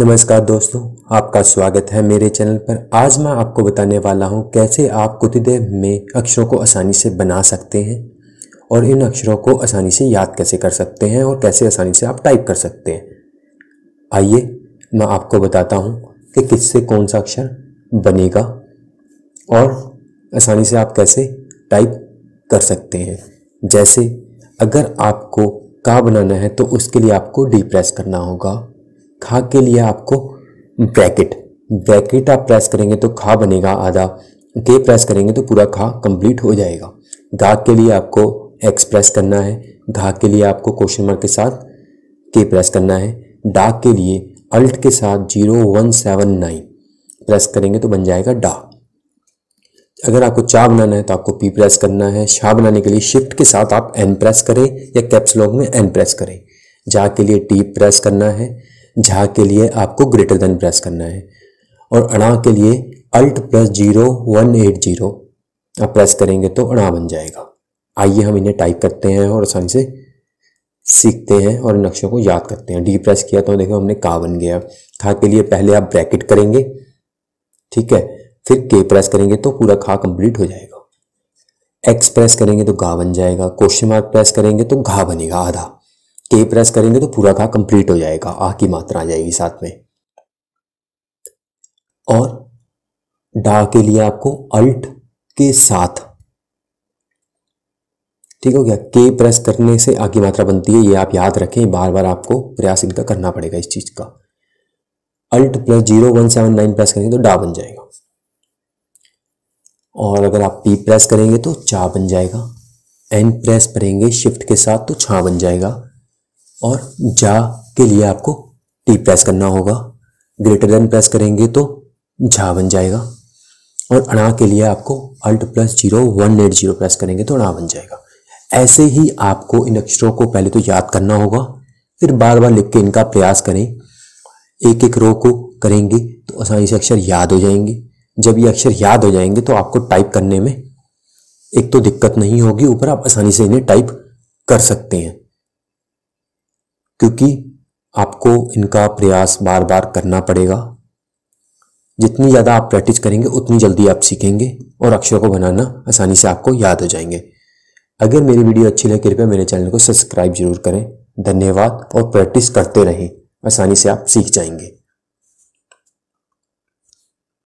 नमस्कार दोस्तों आपका स्वागत है मेरे चैनल पर आज मैं आपको बताने वाला हूं कैसे आप कुतिदेव में अक्षरों को आसानी से बना सकते हैं और इन अक्षरों को आसानी से याद कैसे कर सकते हैं और कैसे आसानी से आप टाइप कर सकते हैं आइए मैं आपको बताता हूं कि किससे कौन सा अक्षर बनेगा और आसानी से आप कैसे टाइप कर सकते हैं जैसे अगर आपको का बनाना है तो उसके लिए आपको डी प्रेस करना होगा खा के लिए आपको ब्रैकेट ब्रैकेट आप प्रेस करेंगे तो खा बनेगा आधा के प्रेस करेंगे तो पूरा खा कंप्लीट हो जाएगा घा के लिए आपको एक्स प्रेस करना है घा के लिए आपको क्वेश्चन मार्क के साथ के प्रेस करना है डाक के लिए अल्ट के साथ zero one seven nine press करेंगे तो बन जाएगा डा अगर आपको चा बनाना है तो आपको पी प्रेस करना है शाह बनाने के लिए शिफ्ट के साथ आप एन प्रेस करें या कैप्सलॉग में एन प्रेस करें जा के लिए टी प्रेस करना है झा के लिए आपको ग्रेटर देन प्रेस करना है और अणा के लिए alt plus zero one eight zero आप प्रेस करेंगे तो अणा बन जाएगा आइए हम इन्हें टाइप करते हैं और आसानी से सीखते हैं और नक्शों को याद करते हैं डी प्रेस किया तो देखो हमने का बन गया खा के लिए पहले आप ब्रैकेट करेंगे ठीक है फिर के प्रेस करेंगे तो पूरा खा कंप्लीट हो जाएगा एक्स प्रेस करेंगे तो गा बन जाएगा क्वेश्चन मार्क प्रेस करेंगे तो घा बनेगा आधा के प्रेस करेंगे तो पूरा का कंप्लीट हो जाएगा आ की मात्रा आ जाएगी साथ में और डा के लिए आपको अल्ट के साथ ठीक हो गया के प्रेस करने से आ की मात्रा बनती है ये आप याद रखें बार बार आपको प्रयास इनका करना पड़ेगा इस चीज का alt plus zero one seven nine press करेंगे तो डा बन जाएगा और अगर आप पी प्रेस करेंगे तो चा बन जाएगा एन प्रेस करेंगे शिफ्ट के साथ तो छा बन जाएगा और जा के लिए आपको टी प्रेस करना होगा ग्रेटर देन प्रेस करेंगे तो झा बन जाएगा और अणा के लिए आपको alt plus zero one eight zero press करेंगे तो अणा बन जाएगा ऐसे ही आपको इन अक्षरों को पहले तो याद करना होगा फिर बार बार लिख के इनका प्रयास करें एक एक रो को करेंगे तो आसानी से अक्षर याद हो जाएंगे जब ये अक्षर याद हो जाएंगे तो आपको टाइप करने में एक तो दिक्कत नहीं होगी ऊपर आप आसानी से इन्हें टाइप कर सकते हैं क्योंकि आपको इनका प्रयास बार बार करना पड़ेगा जितनी ज़्यादा आप प्रैक्टिस करेंगे उतनी जल्दी आप सीखेंगे और अक्षरों को बनाना आसानी से आपको याद हो जाएंगे अगर मेरी वीडियो अच्छी लगे कृपया मेरे चैनल को सब्सक्राइब जरूर करें धन्यवाद और प्रैक्टिस करते रहें आसानी से आप सीख जाएंगे